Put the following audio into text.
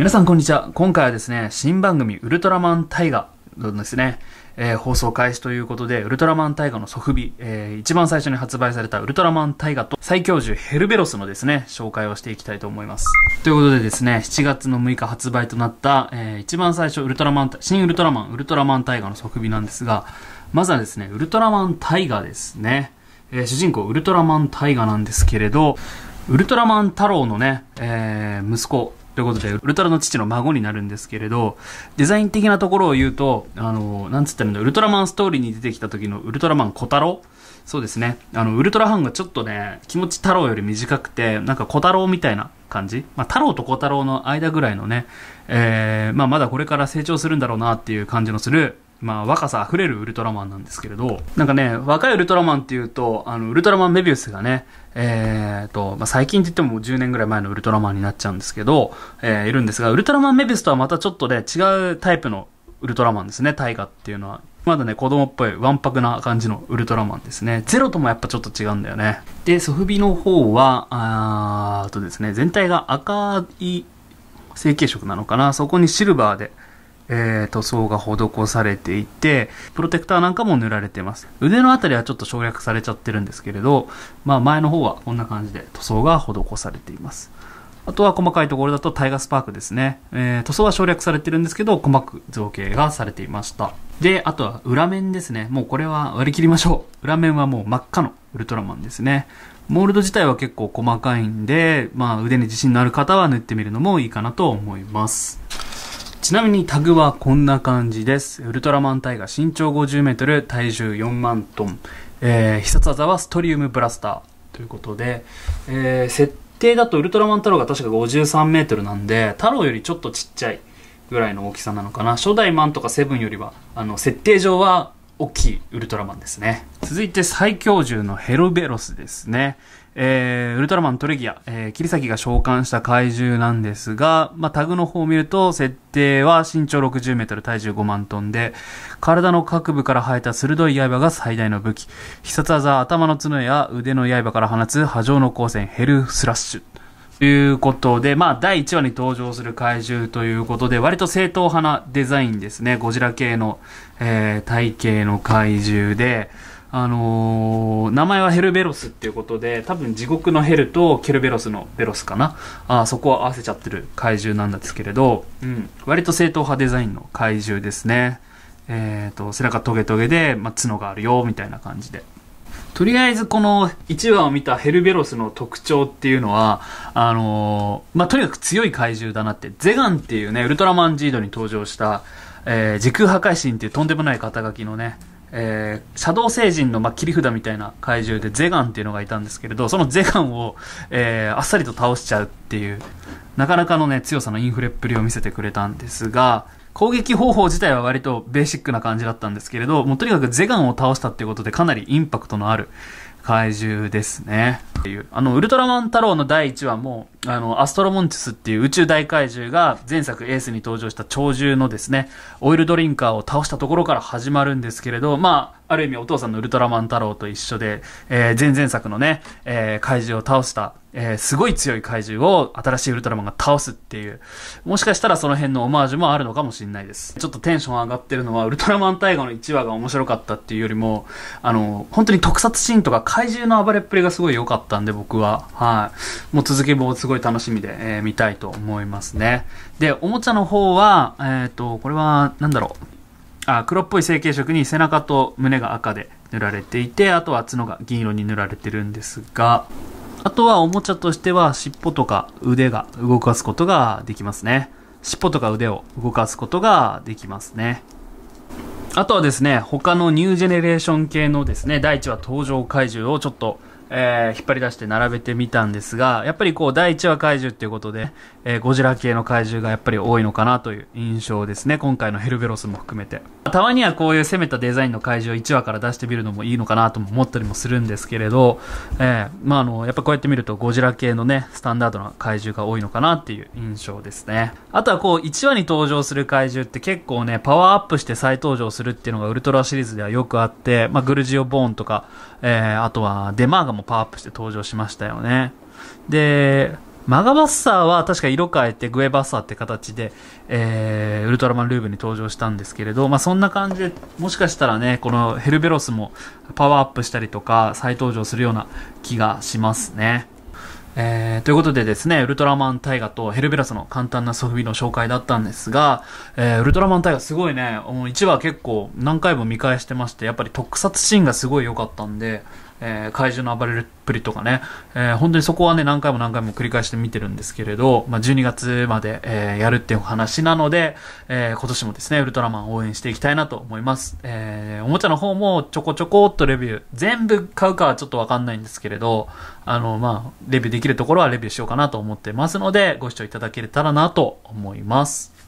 皆さんこんにちは。今回はですね、新番組ウルトラマンタイガのですね、えー、放送開始ということで、ウルトラマンタイガの即フえー、一番最初に発売されたウルトラマンタイガと最強獣ヘルベロスのですね、紹介をしていきたいと思います。ということでですね、7月の6日発売となった、えー、一番最初ウルトラマン、新ウルトラマン、ウルトラマンタイガの即フなんですが、まずはですね、ウルトラマンタイガですね。えー、主人公ウルトラマンタイガなんですけれど、ウルトラマン太郎のね、えー、息子、ということで、ウルトラの父の孫になるんですけれど、デザイン的なところを言うと、あの、なんつったらいいんだ、ウルトラマンストーリーに出てきた時のウルトラマン小太郎そうですね。あの、ウルトラハンがちょっとね、気持ち太郎より短くて、なんか小太郎みたいな感じ。まあ、太郎と小太郎の間ぐらいのね、えー、まあ、まだこれから成長するんだろうなっていう感じのするまあ、若さ溢れるウルトラマンなんですけれど、なんかね、若いウルトラマンっていうと、あの、ウルトラマンメビウスがね、えーと、まあ、最近って言っても10年ぐらい前のウルトラマンになっちゃうんですけど、えー、いるんですが、ウルトラマンメビウスとはまたちょっとね、違うタイプのウルトラマンですね、タイガっていうのは。まだね、子供っぽい、わんぱくな感じのウルトラマンですね。ゼロともやっぱちょっと違うんだよね。で、ソフビの方は、あーとですね、全体が赤い成形色なのかな、そこにシルバーで、えー、塗装が施されていて、プロテクターなんかも塗られてます。腕のあたりはちょっと省略されちゃってるんですけれど、まあ前の方はこんな感じで塗装が施されています。あとは細かいところだとタイガースパークですね。えー、塗装は省略されてるんですけど、細く造形がされていました。で、あとは裏面ですね。もうこれは割り切りましょう。裏面はもう真っ赤のウルトラマンですね。モールド自体は結構細かいんで、まあ腕に自信のある方は塗ってみるのもいいかなと思います。ちなみにタグはこんな感じです。ウルトラマンタイガー身長50メートル、体重4万トン。えー、必殺技はストリウムブラスターということで、えー、設定だとウルトラマン太郎が確か53メートルなんで、太郎よりちょっとちっちゃいぐらいの大きさなのかな。初代マンとかセブンよりは、あの、設定上は大きいウルトラマンですね。続いて最強獣のヘルベロスですね。えー、ウルトラマントレギア、えー、切り裂きが召喚した怪獣なんですが、まあ、タグの方を見ると、設定は身長60メートル、体重5万トンで、体の各部から生えた鋭い刃が最大の武器。必殺技、頭の角や腕の刃から放つ波状の光線、ヘルスラッシュ。ということで、まあ、第1話に登場する怪獣ということで、割と正統派なデザインですね。ゴジラ系の、えー、体型の怪獣で、あのー、名前はヘルベロスっていうことで、多分地獄のヘルとケルベロスのベロスかな。あそこを合わせちゃってる怪獣なんですけれど、うん、割と正統派デザインの怪獣ですね。えっ、ー、と、背中トゲトゲで、まあ、角があるよ、みたいな感じで。とりあえずこの1話を見たヘルベロスの特徴っていうのは、あのー、まあ、とにかく強い怪獣だなって、ゼガンっていうね、ウルトラマンジードに登場した、えー、時空破壊神っていうとんでもない肩書きのね、えー、シャドウ星人の、まあ、切り札みたいな怪獣でゼガンっていうのがいたんですけれど、そのゼガンを、えー、あっさりと倒しちゃうっていう、なかなかのね、強さのインフレっぷりを見せてくれたんですが、攻撃方法自体は割とベーシックな感じだったんですけれど、もうとにかくゼガンを倒したっていうことでかなりインパクトのある怪獣ですね。っていう。あの、ウルトラマン太郎の第1話も、あの、アストロモンチスっていう宇宙大怪獣が前作エースに登場した鳥獣のですね、オイルドリンカーを倒したところから始まるんですけれど、まあ、ある意味お父さんのウルトラマン太郎と一緒で、えー、前々作のね、えー、怪獣を倒した、えー、すごい強い怪獣を新しいウルトラマンが倒すっていう、もしかしたらその辺のオマージュもあるのかもしれないです。ちょっとテンション上がってるのは、ウルトラマン大河の1話が面白かったっていうよりも、あの、本当に特撮シーンとか怪獣の暴れっぷりがすごい良かったんで僕は、はい。もう続きもすごい楽しみで、えー、見たいと思いますね。で、おもちゃの方は、えっ、ー、と、これは、なんだろう。あ黒っぽい成型色に背中と胸が赤で塗られていてあとは角が銀色に塗られてるんですがあとはおもちゃとしては尻尾とか腕が動かすことができますね尻尾とか腕を動かすことができますねあとはですね他のニュージェネレーション系のですね第1話登場怪獣をちょっとえー、引っ張り出して並べてみたんですが、やっぱりこう、第1話怪獣っていうことで、えー、ゴジラ系の怪獣がやっぱり多いのかなという印象ですね。今回のヘルベロスも含めて。たまにはこういう攻めたデザインの怪獣を1話から出してみるのもいいのかなとも思ったりもするんですけれど、えー、まあ、あの、やっぱこうやって見るとゴジラ系のね、スタンダードな怪獣が多いのかなっていう印象ですね。あとはこう、1話に登場する怪獣って結構ね、パワーアップして再登場するっていうのがウルトラシリーズではよくあって、まあ、グルジオ・ボーンとか、えあとはデマーガももパワーアップして登場しましたよね。で、マガバッサーは確か色変えてグエバッサーって形で、えー、ウルトラマンルーブに登場したんですけれど、まあ、そんな感じで、もしかしたらね、このヘルベロスもパワーアップしたりとか再登場するような気がしますね。えー、ということでですね、ウルトラマンタイガとヘルベラスの簡単なソフビの紹介だったんですが、えー、ウルトラマンタイガすごいね、1話結構何回も見返してまして、やっぱり特撮シーンがすごい良かったんで、えー、怪獣の暴れるっぷりとかね、えー、本当にそこはね、何回も何回も繰り返して見てるんですけれど、まあ、12月まで、えー、やるっていう話なので、えー、今年もですね、ウルトラマン応援していきたいなと思います。えー、おもちゃの方もちょこちょこっとレビュー、全部買うかはちょっとわかんないんですけれど、あの、まあ、レビューできるところはレビューしようかなと思ってますので、ご視聴いただけたらなと思います。